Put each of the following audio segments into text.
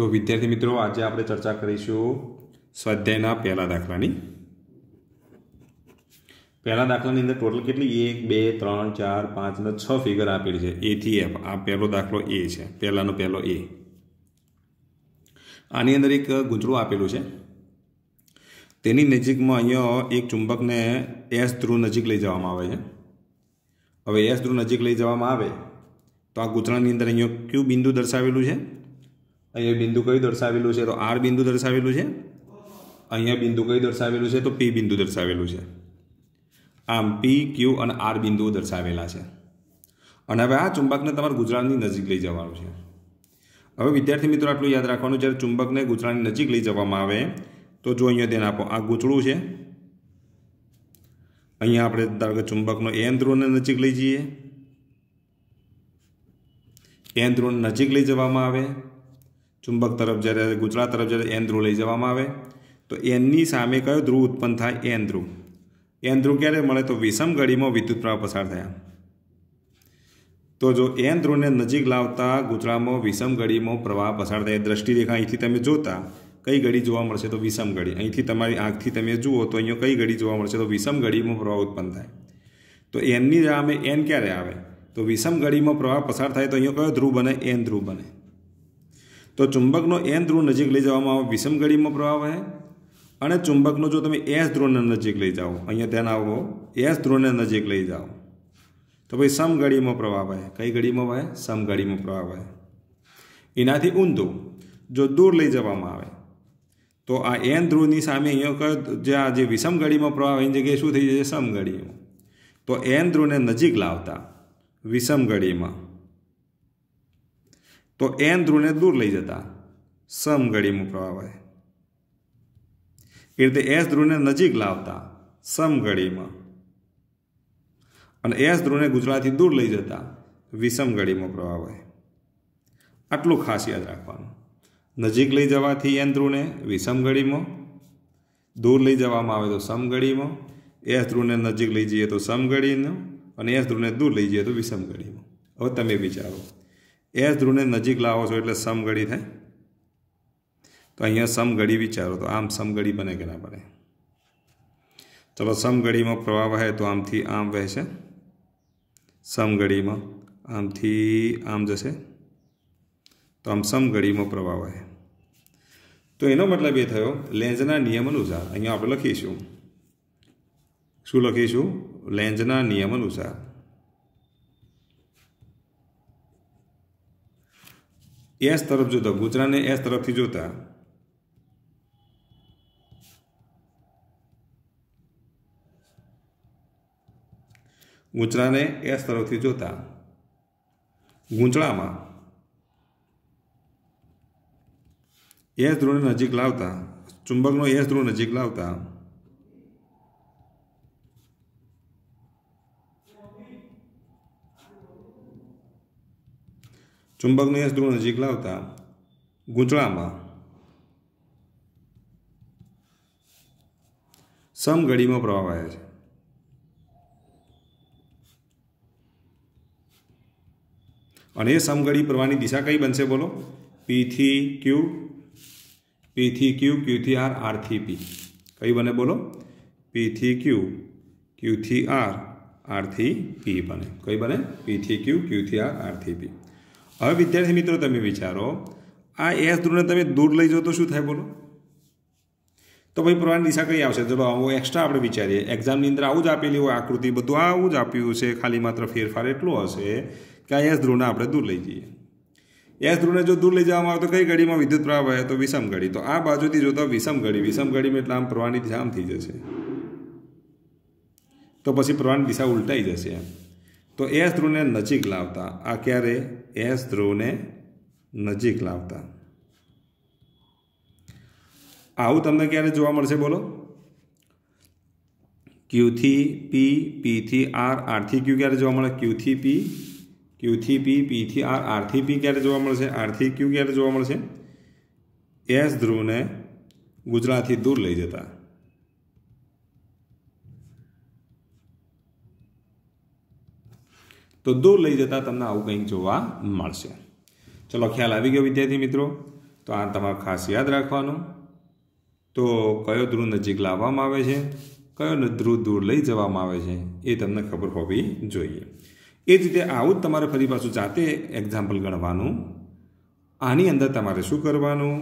તો વિદ્યાર્થી મિત્રો આજે આપણે ચર્ચા કરીશું સ્વાધ્યાયના પહેલા દાખલાની પહેલા દાખલાની અંદર ટોટલ કેટલી એક બે ત્રણ ચાર પાંચ ને છ ફિગર આપેલી છે એથી એફ આ પહેલો દાખલો એ છે પહેલાનો પહેલો એ આની અંદર એક ગુંચળું આપેલું છે તેની નજીકમાં અહીંયા એક ચુંબકને એસ ધ્રુવ નજીક લઈ જવામાં આવે છે હવે એસ ધ્રુવ નજીક લઈ જવામાં આવે તો આ ગુજરાતની અંદર અહીંયા ક્યુ બિંદુ દર્શાવેલું છે અહીંયા બિંદુ કયું દર્શાવેલું છે તો આર બિંદુ દર્શાવેલું છે અહીંયા બિંદુ કયું દર્શાવેલું છે તો પી બિંદુ દર્શાવેલું છે આમ પી ક્યુ અને આર બિંદુઓ દર્શાવેલા છે અને હવે આ ચુંબકને તમારે ગુજરાતની નજીક લઈ જવાનું છે હવે વિદ્યાર્થી મિત્રો આટલું યાદ રાખવાનું જ્યારે ચુંબકને ગુજરાતની નજીક લઈ જવામાં આવે તો જો અહીંયા ધ્યાન આપો આ ગૂંચળું છે અહીંયા આપણે ધારો કે ચુંબકનો એન ધ્રુવને નજીક લઈ જઈએ એન ધ્રુવને નજીક લઈ જવામાં આવે ચુંબક તરફ જ્યારે ગુજરાત તરફ જ્યારે એન ધ્રુવ લઈ જવામાં આવે તો એનની સામે કયો ધ્રુવ ઉત્પન્ન થાય એન ધ્રુવ એન ધ્રુવ ક્યારે મળે તો વિષમ ઘડીમાં વિદ્યુત પ્રવાહ પસાર થયા તો જો એન ધ્રુવને નજીક લાવતા ગુજરાતમાં વિષમ ઘડીમાં પ્રવાહ પસાર થાય દ્રષ્ટિ રેખા અહીંથી તમે જોતા કઈ ઘડી જોવા મળશે તો વિષમ ઘડી અહીંથી તમારી આંખથી તમે જુઓ તો અહીંયા કઈ ઘડી જોવા મળશે તો વિષમ ઘડીમાં પ્રવાહ ઉત્પન્ન થાય તો એનની સામે એન ક્યારે આવે તો વિષમ ઘડીમાં પ્રવાહ પસાર થાય તો અહીંયા કયો ધ્રુવ બને એન ધ્રુવ બને તો ચુંબકનો એન ધ્રુવ નજીક લઈ જવામાં આવે વિષમ ઘડીમાં પ્રવાહ વહે અને ચુંબકનો જો તમે એસ ધ્રુવને નજીક લઈ જાઓ અહીંયા ધ્યાન આવો એસ ધ્રુવને નજીક લઈ જાઓ તો ભાઈ સમઘડીમાં પ્રવાહ વહે કઈ ઘડીમાં વહે સમઘડીમાં પ્રવાહ વહે એનાથી ઊંધો જો દૂર લઈ જવામાં આવે તો આ એન ધ્રુવની સામે અહીંયા કયો જ્યાં જે વિષમ ઘડીમાં પ્રવાહ એની જગ્યાએ શું થઈ જશે સમઘડીમાં તો એન ધ્રુવને નજીક લાવતા વિષમ ઘડીમાં તો એન ધ્રુવને દૂર લઈ જતા સમગળીમાં પ્રવાહ એ રીતે એસ ધ્રુવને નજીક લાવતા સમગળીમાં અને એસ ધ્રુવને ગુજરાતથી દૂર લઈ જતા વિષમઘડીમાં પ્રવાહ હોય આટલું ખાસ યાદ રાખવાનું નજીક લઈ જવાથી એન ધ્રુવને વિષમઘડીમાં દૂર લઈ જવામાં આવે તો સમઘડીમાં એસ ધ્રુવને નજીક લઈ જઈએ તો સમઘડીનો અને એસ ધ્રુવને દૂર લઈ જઈએ તો વિષમઘડીમાં હવે તમે વિચારો એસ ધ્રુવને નજીક લાવો છો એટલે સમગડી થાય તો અહીંયા સમગડી વિચારો તો આમ સમગળી બને કે ના બને ચલો સમગડીમાં પ્રવાહ વહે તો આમથી આમ વહેશે સમગડીમાં આમથી આમ જશે તો આમ સમગડીમાં પ્રવાહ વહે તો એનો મતલબ એ થયો લેન્જના નિયમ અનુસાર અહીંયા આપણે લખીશું શું લખીશું લેન્જના નિયમ અનુસાર એસ તરફ જોતા ગુજરાતને એસ તરફથી જોતા ગૂંચળાને એસ તરફથી જોતા ગૂંચળામાં એસ ધ્રુવને નજીક લાવતા ચુંબકનો એસ ધ્રુવ નજીક લાવતા ચુંબકને યશ ધ્રુવ નજીક લાવતા ગૂંચળામાં સમઘડીમાં પ્રવાહ વહે છે અને એ સમઘડી પ્રવાહની દિશા કઈ બનશે બોલો પીથી ક્યુ પી થી ક્યુ ક્યુથી આર આરથી પી કઈ બને બોલો પીથી ક્યુ ક્યુથી આર થી પી બને કઈ બને પીથી ક્યુ ક્યુથી આર આરથી પી હવે વિદ્યાર્થી મિત્રો તમે વિચારો આ એસ ધ્રુવને તમે દૂર લઈ જાઓ તો શું થાય બોલો તો ભાઈ પ્રવાહની દિશા કઈ આવશે ચલો આવો એક્સ્ટ્રા આપણે વિચારીએ એક્ઝામની અંદર આવું જ આપેલી હોય આકૃતિ બધું આવું જ આપ્યું છે ખાલી માત્ર ફેરફાર એટલો હશે કે આ એસ ધ્રુવને આપણે દૂર લઈ જઈએ એસ ધ્રુવને જો દૂર લઈ જવામાં આવે તો કઈ ઘડીમાં વિદ્યુત પ્રવાહ વહે તો વિષમ ઘડી તો આ બાજુથી જોતા વિષમ ઘડી વિષમ ઘડીમાં એટલે આમ પ્રવાહની દિશા આમ થઈ જશે તો પછી પ્રવાહની દિશા ઉલટાઈ જશે તો એસ ધ્રુવને નજીક લાવતા આ ક્યારે એસ ધ્રુવને નજીક લાવતા આવું તમને ક્યારે જોવા મળશે બોલો ક્યુથી પી પીથી આર આરથી ક્યુ ક્યારે જોવા મળે ક્યુથી પી ક્યુથી પી પીથી આર આરથી પી ક્યારે જોવા મળશે આરથી ક્યુ ક્યારે જોવા મળશે એસ ધ્રુવને ગુજરાતથી દૂર લઈ જતા તો દૂર લઈ જતા તમને આવું કંઈક જોવા મળશે ચલો ખ્યાલ આવી ગયો વિદ્યાર્થી મિત્રો તો આ તમારે ખાસ યાદ રાખવાનું તો કયો ધ્રુવ નજીક લાવવામાં આવે છે કયો ધ્રુવ દૂર લઈ જવામાં આવે છે એ તમને ખબર હોવી જોઈએ એ જ રીતે આવું જ તમારે ફરી પાછું જાતે એક્ઝામ્પલ ગણવાનું આની અંદર તમારે શું કરવાનું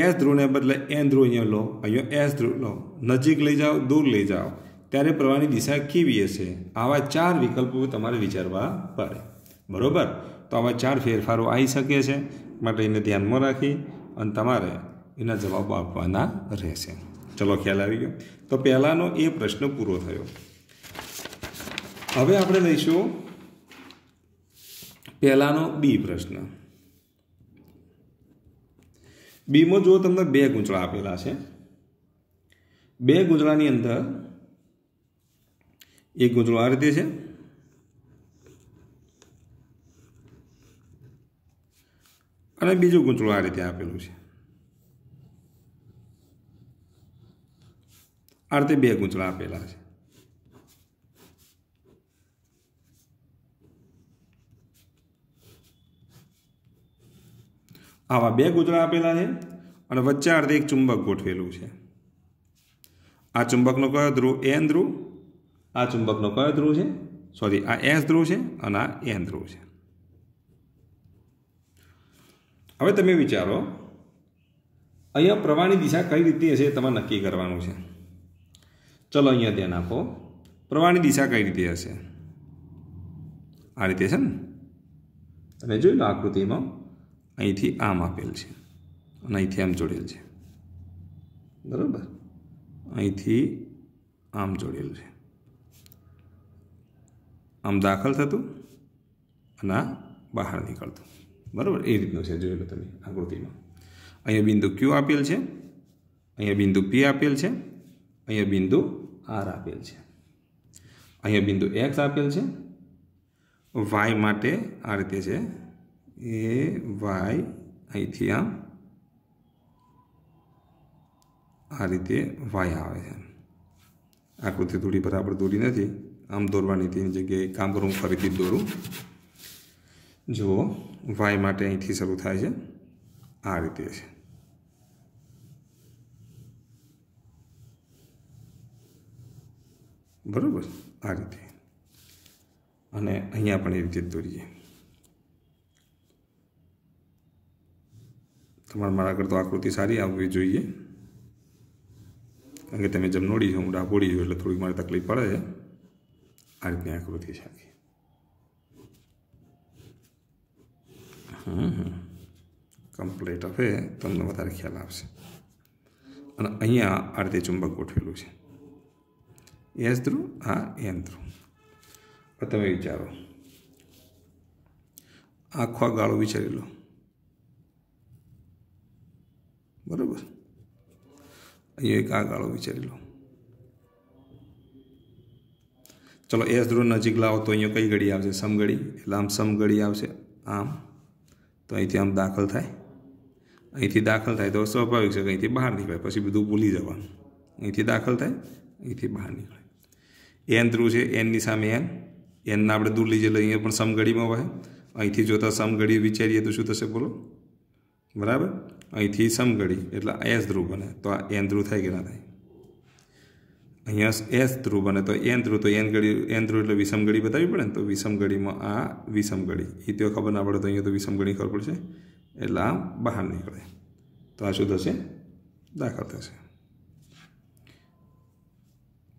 એસ ધ્રુવને બદલે એન ધ્રુવ અહીંયા લો અહીંયા એસ ધ્રુવ લો નજીક લઈ જાઓ દૂર લઈ જાઓ ત્યારે પ્રવાહની દિશા કેવી હશે આવા ચાર વિકલ્પો તમારે વિચારવા પડે બરાબર તો આવા ચાર ફેરફારો આવી શકે છે માટે એને ધ્યાનમાં રાખી અને તમારે એના જવાબો આપવાના રહેશે ચલો ખ્યાલ આવી ગયો તો પહેલાંનો એ પ્રશ્ન પૂરો થયો હવે આપણે લઈશું પહેલાંનો બી પ્રશ્ન બીમાં જો તમને બે ગૂંચળા આપેલા છે બે ગૂંચળાની અંદર એક ગૂંચળો આ રીતે છે અને બીજો ગૂંચળો આ રીતે આપેલું છે આ રીતે બે ગૂંચળા આપેલા છે આવા બે ગૂંચળા આપેલા છે અને વચ્ચે આ રીતે એક ચુંબક ગોઠવેલું છે આ ચુંબકનો કયો ધ્રુવ એન ધ્રુવ આ ચુંબકનો કયો ધ્રુવ છે સોરી આ એસ ધ્રુવ છે અને આ એન ધ્રુવ છે હવે તમે વિચારો અહીંયા પ્રવાહની દિશા કઈ રીતે હશે તમારે નક્કી કરવાનું છે ચલો અહીંયા ધ્યાન આપો પ્રવાહની દિશા કઈ રીતે હશે આ રીતે છે ને તમે જોઈ લો આકૃતિમાં અહીંથી આમ આપેલ છે અને અહીંથી આમ જોડેલ છે બરાબર અહીંથી આમ જોડેલ છે આમ દાખલ થતું અને આ બહાર નીકળતું બરાબર એ રીતનું છે જોઈ લો તમે આકૃતિમાં અહીંયા બિંદુ ક્યુ આપેલ છે અહીંયા બિંદુ પી આપેલ છે અહીંયા બિંદુ આર આપેલ છે અહીંયા બિંદુ એક્સ આપેલ છે વાય માટે આ રીતે છે એ વાય અહીંથી આમ આ રીતે વાય આવે છે આકૃતિ થોડી બરાબર દોરી નથી આમ દોરવાની હતી એની જગ્યાએ કામ કરું ફરીથી દોરું જુઓ વાય માટે અહીંથી શરૂ થાય છે આ રીતે છે બરાબર આ રીતે અને અહીંયા પણ એ રીતે દોરીએ તમારા મારા કરતાં આકૃતિ સારી આવવી જોઈએ કારણ કે તમે જમનોડી છો હું ડાબોડી છું એટલે થોડીક મારે તકલીફ પડે છે આ રીતની આંખ બધી છે આખી હમ કમ્પ્લેટ હવે તમને વધારે ખ્યાલ આવશે અને અહીંયા આ રીતે ચુંબક ગોઠવેલું છે એસ ધ્રુવ આ એન ધ્રુવ તમે વિચારો આખો આ ગાળો વિચારી લો બરાબર અહીંયા એક આ ગાળો વિચારી લો ચલો એસ ધ્રુવ નજીક લાવો તો અહીંયા કઈ ઘડી આવશે સમઘડી એટલે આમ સમઘડી આવશે આમ તો અહીંથી આમ દાખલ થાય અહીંથી દાખલ થાય તો સ્વાભાવિક છે કે અહીંથી બહાર નીકળે પછી બધું ભૂલી જવાનું અહીંથી દાખલ થાય અહીંથી બહાર નીકળે એન ધ્રુવ છે એનની સામે એન એનના આપણે દૂર લઈ જઈએ અહીંયા પણ સમઘડીમાં વહે અહીંથી જોતાં સમઘડી વિચારીએ તો શું થશે બોલો બરાબર અહીંથી સમઘડી એટલે એસ ધ્રુવ બને તો આ એન ધ્રુવ થાય કે ના થાય અહીંયા એસ ધ્રુવ બને તો એન ધ્રુવ તો એન ગળી એન ધ્રુવ એટલે વિષમ ગળી બતાવી પડે ને તો વિષમ ગળીમાં આ વિષમ ગળી એ તો ખબર ના પડે તો અહીંયા તો વિષમ ગળી ખબર પડશે એટલે આ બહાર નીકળે તો આ શું થશે દાખલ થશે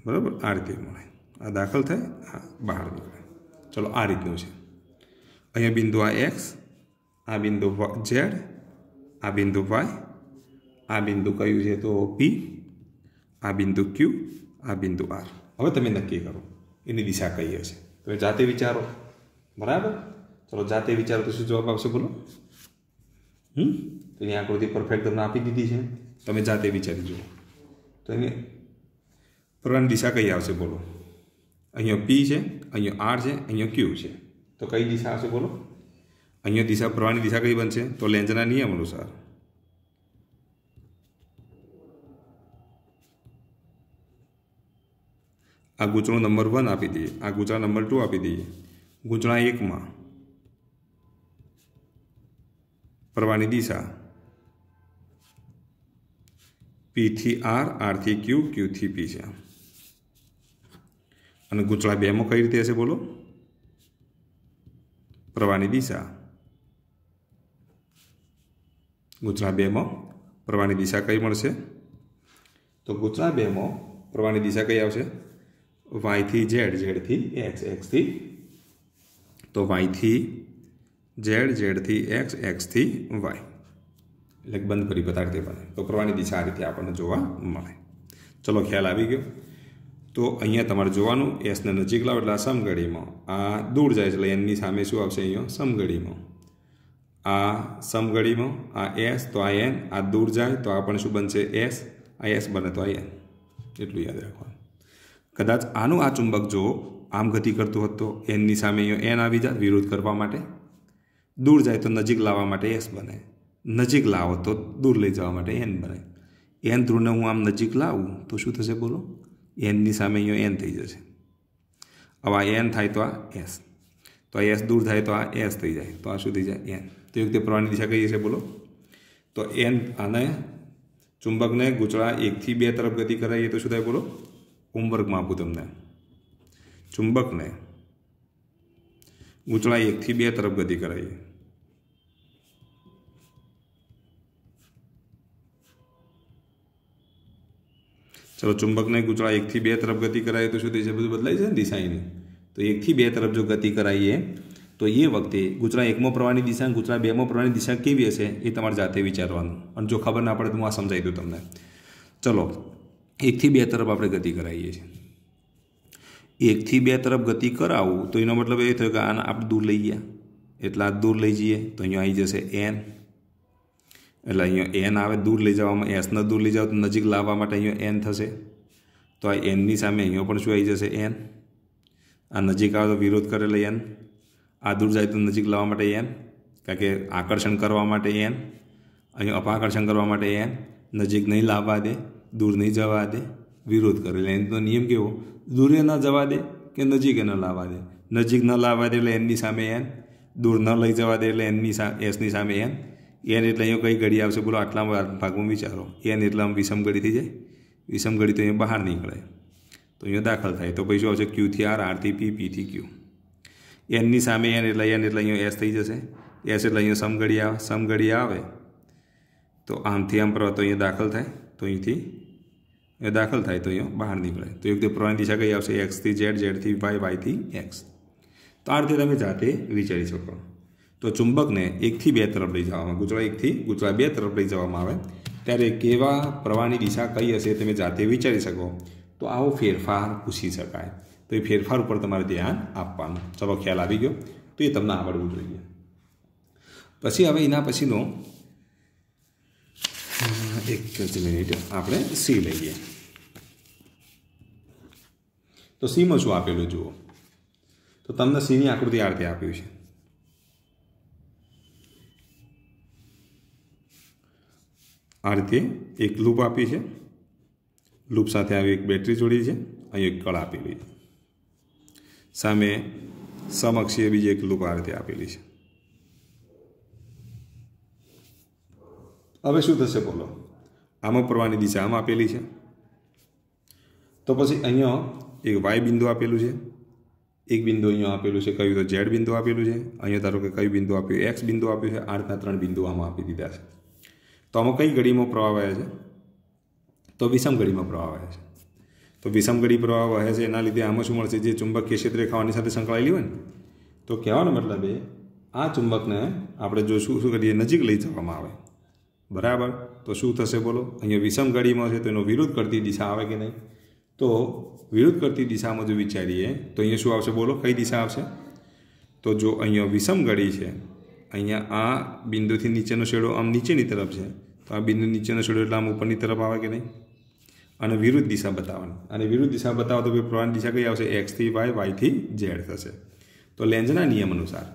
બરાબર આ રીતે મળે આ દાખલ થાય આ બહાર નીકળે ચલો આ રીતનું છે અહીંયા બિંદુ આ એક્સ આ બિંદુ ઝેડ આ બિંદુ વાય આ બિંદુ કયું છે તો પી આ બિંદુ ક્યુ આ બિંદુ આર હવે તમે નક્કી કરો એની દિશા કઈ હશે તમે જાતે વિચારો બરાબર ચલો જાતે વિચારો તો શું જવાબ આવશે બોલો હમ તો એની આકૃતિ પરફેક્ટ તમને આપી દીધી છે તમે જાતે વિચારી જુઓ તો એની પ્રવાહની દિશા કઈ આવશે બોલો અહીંયા પી છે અહીંયા આર છે અહીંયા ક્યુ છે તો કઈ દિશા આવશે બોલો અહીંયા દિશા પ્રવાહની દિશા કઈ બનશે તો લેન્ઝના નિયમ અનુસાર આ ગૂંચળો નંબર વન આપી દઈએ આ ગૂંચળા નંબર ટુ આપી દઈએ ગૂંચણા એકમાં પ્રવાહની દિશા પીથી આર આરથી ક્યુ ક્યુથી પી છે અને ગૂંચળા બેમાં કઈ રીતે હશે બોલો પ્રવાહની દિશા ગૂંચળા બેમાં પ્રવાહની દિશા કઈ મળશે તો ગૂંચળા બેમાં પ્રવાહની દિશા કઈ આવશે વાયથી ઝેડ ઝેડથી એક્સ એક્સથી તો વાયથી ઝેડ ઝેડથી એક્સ એક્સથી વાય એટલે બંધ કરી બતાડી દેવાના તો પ્રવાહની દિશા આ રીતે આપણને જોવા મળે ચલો ખ્યાલ આવી ગયો તો અહીંયા તમારે જોવાનું એસને નજીક લાવો એટલે આ સમઘડીમાં આ દૂર જાય છે એટલે એનની સામે શું આવશે અહીંયા સમઘડીમાં આ સમઘડીમાં આ એસ તો આ એન આ દૂર જાય તો આ પણ શું બનશે એસ આ એસ બને તો આ એન એટલું યાદ રાખવાનું કદાચ આનું આ ચુંબક જો આમ ગતિ કરતું હોત તો એનની સામે એન આવી જાય વિરોધ કરવા માટે દૂર જાય તો નજીક લાવવા માટે એસ બને નજીક લાવો તો દૂર લઈ જવા માટે એન બને એન ધ્રુવને હું આમ નજીક લાવું તો શું થશે બોલો એનની સામે અહીંયા એન થઈ જશે હવે આ એન થાય તો આ એસ તો આ એસ દૂર થાય તો આ એસ થઈ જાય તો આ શું થઈ જાય એન તો એ વખતે પ્રવાહની દિશા કહીએ છે બોલો તો એન આને ચુંબકને ગુચળા એકથી બે તરફ ગતિ કરાવીએ તો શું થાય બોલો उमर्ग महापुतम ने चुंबक ने गुतरा 1 થી 2 તરફ ગતિ કરાવીએ चलो चुंबक ને गुतरा 1 થી 2 તરફ ગતિ કરાવીએ તો શું દિશા બદલાઈ છે દિશાની તો 1 થી 2 તરફ જો ગતિ કરાવીએ તો એ વખતે ગુતરા 1 માં પ્રવાહની દિશા અને ગુતરા 2 માં પ્રવાહની દિશા કેવી હશે એ તમારે જાતે વિચારવાનું અને જો ખબર ન પડે તો મને સમજાવી દઉં તમને ચલો એકથી બે તરફ આપણે ગતિ કરાવીએ છીએ એકથી બે તરફ ગતિ કરાવું તો એનો મતલબ એ થયો કે આને આપણે દૂર લઈ ગયા એટલા દૂર લઈ જઈએ તો અહીંયા આવી જશે એન એટલે અહીંયા એન આવે દૂર લઈ જવામાં એસને દૂર લઈ જાઓ તો નજીક લાવવા માટે અહીંયા એન થશે તો આ એનની સામે અહીંયા પણ શું આવી જશે એન આ નજીક આવે તો વિરોધ કરેલો એન આ દૂર જાય તો નજીક લાવવા માટે એન કારણ કે આકર્ષણ કરવા માટે એન અહીં અપાકર્ષણ કરવા માટે એન નજીક નહીં લાવવા દે દૂર નહીં જવા દે વિરોધ કરે એટલે એનો નિયમ કેવો દૂરે ન જવા દે કે નજીકે ન લાવવા દે નજીક ન લાવવા દે એટલે એનની સામે એન દૂર ન લઈ જવા દે એટલે એનની સા એસની સામે એન એન એટલે અહીંયા કઈ ઘડી આવશે બોલો આટલા ભાગમાં વિચારો એન એટલે આમ વિષમ ગળી થઈ જાય વિષમ ગળી તો અહીંયા બહાર નીકળે તો અહીંયા દાખલ થાય તો પછી શું આવશે ક્યુથી આર આરથી પી પીથી ક્યુ એનની સામે એન એટલે એન એટલે અહીંયા એસ થઈ જશે એસ એટલે અહીંયા સમઘડી આવે સમઘડી આવે તો આમથી આમ પર તો અહીંયા દાખલ થાય તો અહીંથી દાખલ થાય તો અહીંયા બહાર નીકળે તો એક રીતે પ્રવાહની દિશા કઈ આવશે એક્સથી ઝેડ ઝેડથી વાય વાયથી એક્સ તો આ રીતે તમે જાતે વિચારી શકો તો ચુંબકને એકથી બે તરફ લઈ જવામાં ગુજરાત એકથી ગુજરાત બે તરફ લઈ જવામાં આવે ત્યારે કેવા પ્રવાહની દિશા કઈ હશે તમે જાતે વિચારી શકો તો આવો ફેરફાર પૂછી શકાય તો એ ફેરફાર ઉપર તમારે ધ્યાન આપવાનું ચલો ખ્યાલ આવી ગયો તો એ તમને આવડવું જોઈએ પછી હવે એના પછીનો એક મિનિટ આપણે સી લઈએ તો સીમાં શું આપેલું જુઓ તો તમને સીની આકૃતિ આ રીતે આપ્યું છે આ રીતે એક લૂપ આપી છે લૂપ સાથે આવી એક બેટરી જોડી છે અહીં એક કળ આપેલી છે સામે સમક્ષીય બીજી એક લૂપ આ રીતે આપેલી છે હવે શું થશે બોલો આમાં પ્રવાહની દિશા આમ આપેલી છે તો પછી અહીંયા એક વાય બિંદુ આપેલું છે એક બિંદુ અહીંયા આપેલું છે કયું તો ઝેડ બિંદુ આપેલું છે અહીંયા ધારો કે કયું બિંદુ આપ્યું એક્સ બિંદુ આપ્યું છે આઠના ત્રણ બિંદુ આમાં આપી દીધા છે તો આમાં કઈ ઘડીમાં પ્રવાહ વહે છે તો વિષમ ઘડીમાં પ્રવાહ વહે છે તો વિષમ ઘડી પ્રવાહ વહે છે એના લીધે આમાં શું મળશે જે ચુંબકીય ક્ષેત્રે ખાવાની સાથે સંકળાયેલી હોય ને તો કહેવાનો મતલબ એ આ ચુંબકને આપણે જો શું શું કરીએ નજીક લઈ જવામાં આવે બરાબર તો શું થશે બોલો અહીંયા વિષમ ઘડીમાં છે તો એનો વિરુદ્ધ કરતી દિશા આવે કે નહીં તો વિરુદ્ધ કરતી દિશામાં જો વિચારીએ તો અહીંયા શું આવશે બોલો કઈ દિશા આવશે તો જો અહીંયા વિષમ ઘડી છે અહીંયા આ બિંદુથી નીચેનો શેડો આમ નીચેની તરફ છે તો આ બિંદુ નીચેનો શેડો એટલે આમ ઉપરની તરફ આવે કે નહીં અને વિરુદ્ધ દિશા બતાવવાની અને વિરુદ્ધ દિશા બતાવો તો ભાઈ પ્રવાહની દિશા કઈ આવશે એક્સથી વાય વાયથી ઝેડ થશે તો લેન્જના નિયમ અનુસાર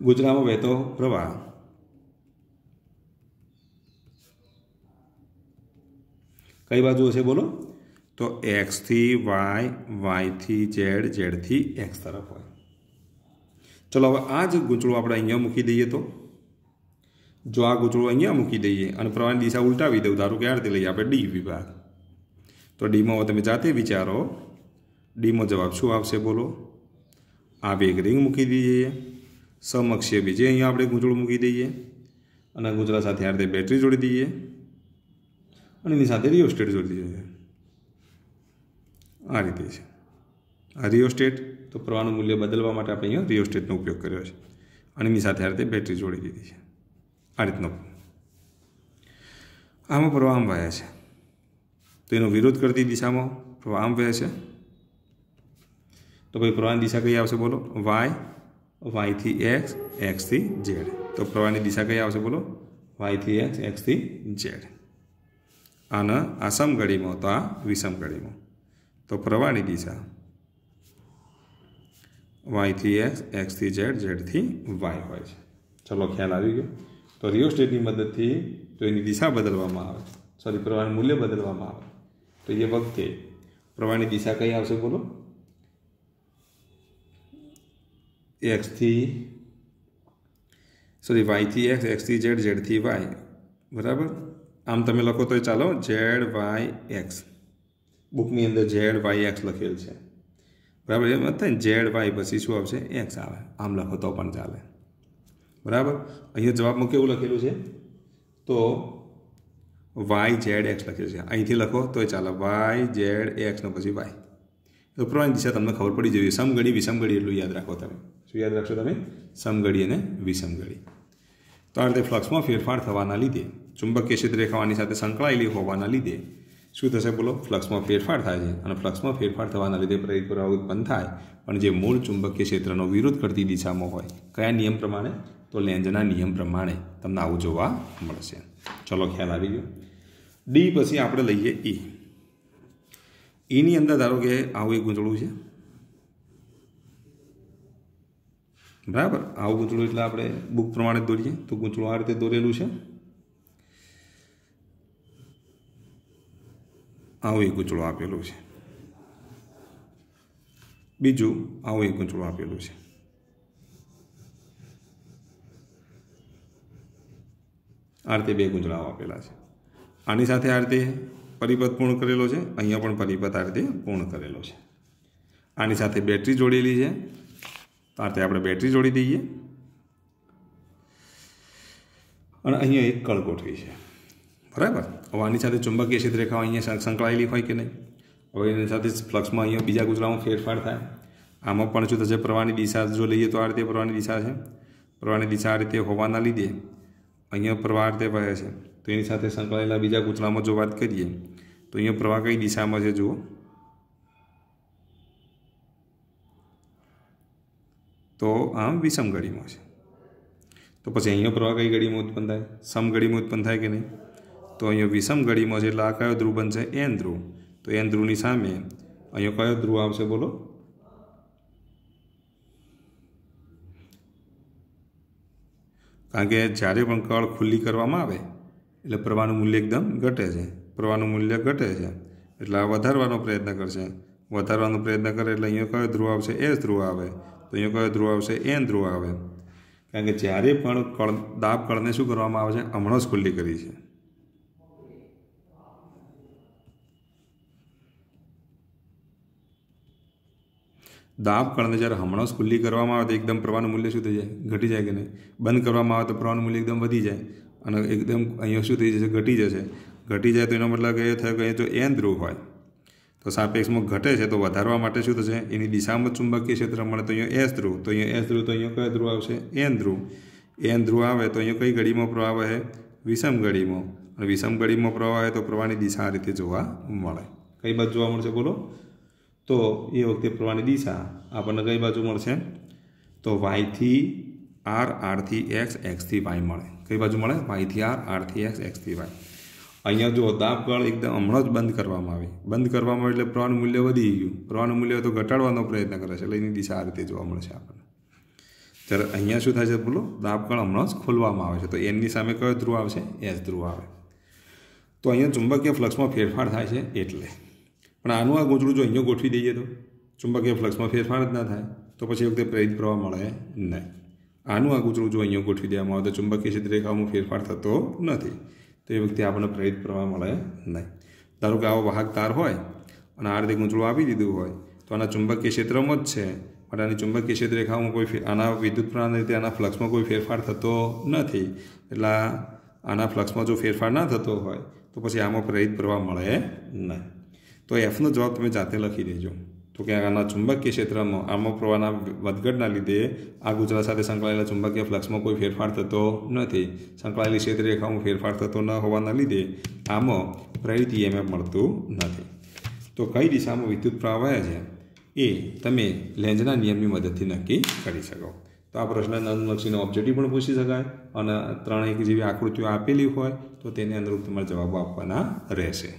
ગુજરાતમાં વહેતો પ્રવાહ કઈ બાજુ હશે બોલો તો એક્સથી વાય વાયથી ઝેડ ઝેડથી એક્સ તરફ હોય ચલો હવે આ જ ગૂંચળું આપણે અહીંયા મૂકી દઈએ તો જો આ ગૂંચળું અહીંયા મૂકી દઈએ અને પ્રવાહની દિશા ઉલટાવી દઉં ધારો કે આ લઈએ આપણે ડી વિભાગ તો ડીમાં તમે જાતે વિચારો ડીમાં જવાબ શું આવશે બોલો આ વેગ રિંગ મૂકી દઈએ સમક્ષીય બીજે અહીંયા આપણે ગૂંચળું મૂકી દઈએ અને ગૂંચળા સાથે આ રીતે બેટરી જોડી દઈએ અને એની સાથે રિયોસ્ટેટ જોડી દઈએ આ રીતે છે આ રિયોસ્ટેટ તો પ્રવાહનું મૂલ્ય બદલવા માટે આપણે અહીંયા રિયોસ્ટેટનો ઉપયોગ કર્યો છે અને એની સાથે આ બેટરી જોડી દીધી છે આ રીતનો આમાં પ્રવાહ આમ વહે છે તો એનો વિરોધ કરતી દિશામાં પ્રવાહ આમ વહે છે તો ભાઈ પ્રવાહની દિશા કઈ આવશે બોલો વાય વાયથી એક્સ એક્સથી ઝેડ તો પ્રવાહની દિશા કઈ આવશે બોલો વાય થી એક્સ એક્સથી ઝેડ આના આ સમઘડીમાં તો આ વિષમઘડીમાં તો પ્રવાહની દિશા વાયથી એક્સ એક્સથી ઝેડ ઝેડથી વાય હોય છે ચલો ખ્યાલ આવી ગયો તો રિયો સ્ટેટની મદદથી તો એની દિશા બદલવામાં આવે સોરી પ્રવાહનું મૂલ્ય બદલવામાં આવે તો એ વખતે પ્રવાહની દિશા કઈ આવશે બોલો થી સોરી વાયથી એક્સ એક્સથી ઝેડ ઝેડથી વાય બરાબર આમ તમે લખો તો ચાલો ઝેડ વાય એક્સ બુકની અંદર ઝેડ વાય એક્સ લખેલ છે બરાબર એમ થાય ઝેડ વાય પછી શું આવશે એક્સ આવે આમ લખો તો પણ ચાલે બરાબર અહીંયા જવાબમાં કેવું લખેલું છે તો વાય ઝેડ એક્સ લખેલું છે અહીંથી લખો તો ચાલો વાય ઝેડ એક્સ ને પછી વાય તો પ્રવાહ દિશા તમને ખબર પડી જોઈએ સમગડી વિષમગડી એટલું યાદ રાખો તમે શું યાદ રાખશો તમે સમઘડી અને વિષમઘડી તો આ રીતે ફ્લક્સમાં ફેરફાર થવાના લીધે ચુંબકીય ક્ષેત્ર રેખાવાની સાથે સંકળાયેલી હોવાના લીધે શું થશે બોલો ફ્લક્સમાં ફેરફાર થાય છે અને ફ્લક્સમાં ફેરફાર થવાના લીધે પ્રેરિત પ્રવાહ ઉત્પન્ન થાય પણ જે મૂળ ચુંબકીય ક્ષેત્રનો વિરોધ કરતી દિશામાં હોય કયા નિયમ પ્રમાણે તો લેન્જના નિયમ પ્રમાણે તમને આવું જોવા મળશે ચલો ખ્યાલ આવી ગયો ડી પછી આપણે લઈએ ઈ e. ઈની e અંદર ધારો કે આવું એક ગૂંચળું છે બરાબર આવું ગૂંચળું એટલે આપણે બુક પ્રમાણે દોરીએ તો ગૂંચળું આ રીતે દોરેલું છે આવું એક ગૂંચળો આપેલું છે બીજું આવું એક ગૂંચળું આપેલું છે આ રીતે બે ગૂંચળાઓ આપેલા છે આની સાથે આ રીતે પરિપથ પૂર્ણ કરેલો છે અહીંયા પણ પરિપથ આ રીતે પૂર્ણ કરેલો છે આની સાથે બેટરી જોડેલી છે આ રીતે આપણે બેટરી જોડી દઈએ અને અહીંયા એક કળગોઠવી છે બરાબર હવે આની સાથે ચુંબકીય ક્ષેત્ર રેખાઓ અહીંયા સંકળાયેલી હોય કે નહીં હવે એની સાથે ફ્લક્સમાં અહીંયા બીજા ગુજરામાં ફેરફાર થાય આમાં પણ શું થશે પ્રવાહની દિશા જો લઈએ તો આ રીતે પ્રવાહની દિશા છે પ્રવાહની દિશા આ રીતે હોવાના લીધે અહીંયા પ્રવાહ રીતે વહે છે તો એની સાથે સંકળાયેલા બીજા ગુજરામાં જો વાત કરીએ તો અહીંયા પ્રવાહ કઈ દિશામાં છે જુઓ તો આ વિષમ ઘડીમાં છે તો પછી અહીંયા પ્રવાહ કઈ ગળીમાં ઉત્પન્ન થાય સમ ઘડીમાં ઉત્પન્ન થાય કે નહીં તો અહીંયા વિષમ ઘડીમાં છે એટલે આ કયો ધ્રુવ બનશે એન ધ્રુવ તો એન ધ્રુવની સામે અહીંયા કયો ધ્રુવ આવશે બોલો કારણ કે જ્યારે પણ કળ ખુલ્લી કરવામાં આવે એટલે પ્રવાહનું મૂલ્ય એકદમ ઘટે છે પ્રવાહનું મૂલ્ય ઘટે છે એટલે આ વધારવાનો પ્રયત્ન કરશે વધારવાનો પ્રયત્ન કરે એટલે અહીંયા કયો ધ્રુવ આવશે એ ધ્રુવ આવે તો અહીંયા કયો ધ્રુવ આવશે એન ધ્રુવ આવે કારણ કે જ્યારે પણ કળ દાબ કળને શું કરવામાં આવે છે હમણાં જ ખુલ્લી કરી છે દાબ કળને જ્યારે હમણાં જ ખુલ્લી કરવામાં આવે તો એકદમ પ્રવાહનું મૂલ્ય શું થઈ જાય ઘટી જાય કે નહીં બંધ કરવામાં આવે તો પ્રવાહનું મૂલ્ય એકદમ વધી જાય અને એકદમ અહીંયા શું થઈ જશે ઘટી જશે ઘટી જાય તો એનો મતલબ એ થયો કે અહીંયા જો એન ધ્રુવ હોય તો સાપેક્ષમાં ઘટે છે તો વધારવા માટે શું થશે એની દિશામાં ચુંબકીય ક્ષેત્ર મળે તો અહીંયા એસ ધ્રુવ તો અહીંયા એસ ધ્રુવ તો અહીંયા કયો ધ્રુવ આવશે એન ધ્રુવ એન ધ્રુવ આવે તો અહીંયા કઈ ઘડીમાં પ્રવાહ વહે વિષમ ગળીમાં અને વિષમ ગળીમાં પ્રવાહ આવે તો પ્રવાહની દિશા આ રીતે જોવા મળે કઈ બાજુ જોવા મળશે બોલો તો એ વખતે પ્રવાહની દિશા આપણને કઈ બાજુ મળશે તો વાયથી આર આરથી એક્સ એક્સથી વાય મળે કઈ બાજુ મળે વાયથી આર આરથી એક્સ એક્સથી વાય અહીંયા જો દાબવાળ એકદમ હમણાં જ બંધ કરવામાં આવી બંધ કરવામાં એટલે પ્રવાહનું મૂલ્ય વધી ગયું પ્રવાહનું મૂલ્ય તો ઘટાડવાનો પ્રયત્ન કરે છે એટલે એની દિશા આ રીતે જોવા મળશે આપણને જ્યારે અહીંયા શું થાય છે બોલો દાબવાળ હમણાં જ ખોલવામાં આવે છે તો એમની સામે કયો ધ્રુવ આવશે એસ ધ્રુવ આવે તો અહીંયા ચુંબકીય ફ્લક્ષમાં ફેરફાર થાય છે એટલે પણ આનું આ ગૂંચળું જો અહીંયા ગોઠવી દઈએ તો ચુંબકીય ફ્લક્ષમાં ફેરફાર જ ના થાય તો પછી એ વખતે પ્રેરિત પ્રવાહ મળે નહીં આનું આ ગૂંચળું જો અહીંયા ગોઠવી દેવામાં આવે તો ચુંબકીય ક્ષેત્રે રેખાઓમાં ફેરફાર થતો નથી તો એ વખતે આપણને પ્રેરિત પ્રવાહ મળે નહીં ધારો કે આવો વાહક તાર હોય અને આ રીતે ગૂંચળું આપી દીધું હોય તો આના ચુંબકીય ક્ષેત્રમાં જ છે માટે આની ચુંબકીય ક્ષેત્ર રેખાઓમાં કોઈ આના વિદ્યુત પ્રવાહના રીતે આના ફ્લક્સમાં કોઈ ફેરફાર થતો નથી એટલે આના ફ્લક્સમાં જો ફેરફાર ના થતો હોય તો પછી આમાં પ્રેરિત પ્રવાહ મળે નહીં તો એફનો જવાબ તમે જાતે લખી દેજો તો કે આના ચુંબકીય ક્ષેત્રમાં આમાં પ્રવાહના વધઘટના લીધે આ ગુજરાત સાથે સંકળાયેલા ચુંબકીય ફ્લક્ષમાં કોઈ ફેરફાર થતો નથી સંકળાયેલી ક્ષેત્રરેખામાં ફેરફાર થતો ન હોવાના લીધે આમાં પ્રેરિત ઈએમએફ મળતું નથી તો કઈ દિશામાં વિદ્યુત પ્રવાહ વહે છે એ તમે લેન્જના નિયમની મદદથી નક્કી કરી શકો તો આ પ્રશ્ન નંદલક્ષીનો ઓબ્જેક્ટિવ પણ પૂછી શકાય અને ત્રણ એક જેવી આકૃતિઓ આપેલી હોય તો તેની અનુરૂપ તમારે જવાબો આપવાના રહેશે